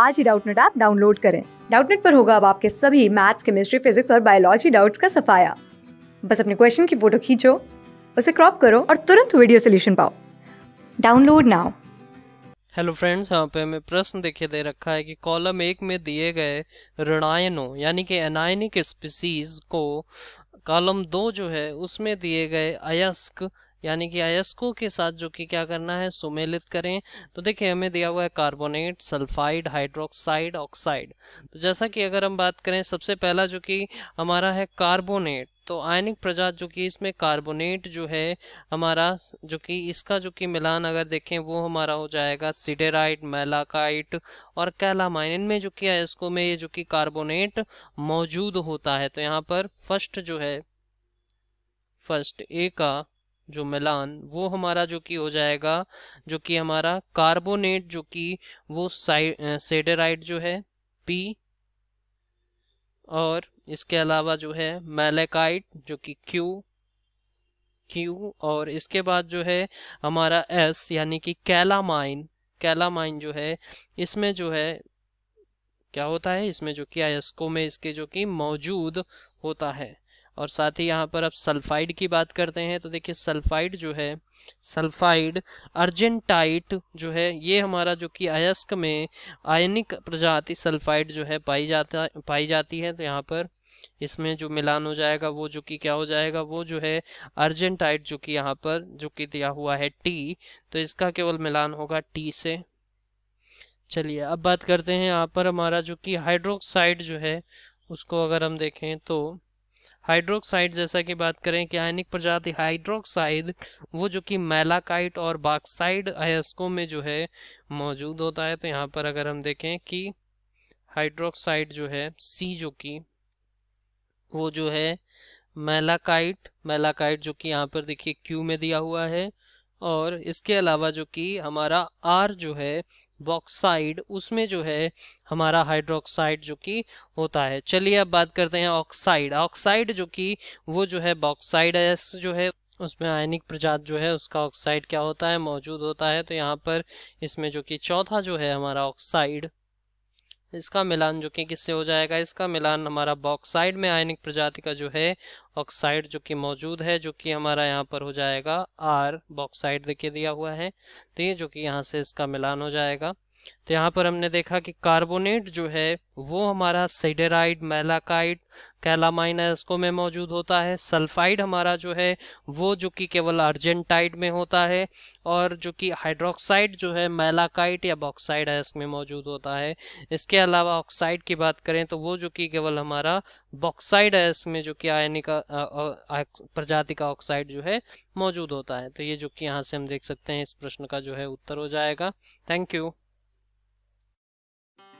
आज ही Doubtnut app download करें डाउटनेट पर होगा अब आपके सभी मैथ्स केमिस्ट्री फिजिक्स और बायोलॉजी डाउट्स का सफाया बस अपने क्वेश्चन की फोटो खींचो उसे क्रॉप करो और तुरंत वीडियो सोल्यूशन पाओ डाउनलोड नाउ हेलो फ्रेंड्स यहाँ पे हमें प्रश्न देखे दे रखा है कि कॉलम एक में दिए गए ऋणायनों यानी कि एनायनिक स्पीसीज को कॉलम दो जो है उसमें दिए गए अयस्क यानी कि आयस्को के साथ जो कि क्या करना है सुमेलित करें तो देखिए हमें दिया हुआ है कार्बोनेट सल्फाइड हाइड्रोक्साइड ऑक्साइड तो जैसा कि अगर हम बात करें सबसे पहला जो कि हमारा है कार्बोनेट तो आयनिक प्रजात जो कि इसमें कार्बोनेट जो है हमारा जो कि इसका जो कि मिलान अगर देखें वो हमारा हो जाएगा सिडेराइट मेलाकाइट और कैलामाइन इनमें जो कि आयस्को में ये जो कि कार्बोनेट मौजूद होता है तो यहाँ पर फर्स्ट जो है फर्स्ट ए का जो मिलान वो हमारा जो कि हो जाएगा जो कि हमारा कार्बोनेट जो कि वो सेडेराइड जो है पी और इसके अलावा जो है मैलेकाइट जो कि क्यू क्यू और इसके बाद जो है हमारा एस यानी कि कैलामाइन कैलामाइन जो है इसमें जो है क्या होता है इसमें जो कि आयस्को में इसके जो कि मौजूद होता है और साथ ही यहाँ पर अब सल्फाइड की बात करते हैं तो देखिए सल्फाइड जो है सल्फाइड अर्जेंटाइट जो है ये हमारा जो कि अयस्क में आयनिक प्रजाति सल्फाइड जो है पाई जाता पाई जाती है तो यहाँ पर इसमें जो मिलान हो जाएगा वो जो कि क्या हो जाएगा वो जो है अर्जेंटाइट जो कि यहाँ पर जो कि दिया हुआ है टी तो इसका केवल मिलान होगा टी से चलिए अब बात करते हैं यहाँ पर हमारा जो कि हाइड्रोक्साइड जो है उसको अगर हम देखें तो हाइड्रोक्साइड जैसा कि बात करें कि आयनिक प्रजाति हाइड्रोक्साइड वो जो कि मैलाकाइट और बाक्साइड अयस्कों में जो है मौजूद होता है तो यहाँ पर अगर हम देखें कि हाइड्रोक्साइड जो है सी जो कि वो जो है मैलाकाइट मैलाकाइट जो कि यहाँ पर देखिए क्यू में दिया हुआ है और इसके अलावा जो कि हमारा आर जो है बॉक्साइड उसमें जो है हमारा हाइड्रोक्साइड जो कि होता है चलिए अब बात करते हैं ऑक्साइड ऑक्साइड जो कि वो जो है बॉक्साइड जो है उसमें आयनिक प्रजात जो है उसका ऑक्साइड क्या होता है मौजूद होता है तो यहाँ पर इसमें जो कि चौथा जो है हमारा ऑक्साइड इसका मिलान जो कि किससे हो जाएगा इसका मिलान हमारा बॉक्साइड में आयनिक प्रजाति का जो है ऑक्साइड जो कि मौजूद है जो कि हमारा यहाँ पर हो जाएगा आर बॉक्साइड देखिए दिया हुआ है तो ये जो कि यहाँ से इसका मिलान हो जाएगा तो यहाँ पर हमने देखा कि कार्बोनेट जो है वो हमारा सीडेराइड मेलाकाइड कैलामाइन एस्को में मौजूद होता है सल्फाइड हमारा जो है वो जो कि केवल अर्जेंटाइड में होता है और जो कि हाइड्रोक्साइड जो है मेलाकाइट या बॉक्साइड एस्क में मौजूद होता है इसके अलावा ऑक्साइड की बात करें तो वो जो कि केवल हमारा बॉक्साइड एस्क में जो कि आयनिक प्रजाति का ऑक्साइड जो है मौजूद होता है तो ये जो कि यहाँ से हम देख सकते हैं इस प्रश्न का जो है उत्तर हो जाएगा थैंक यू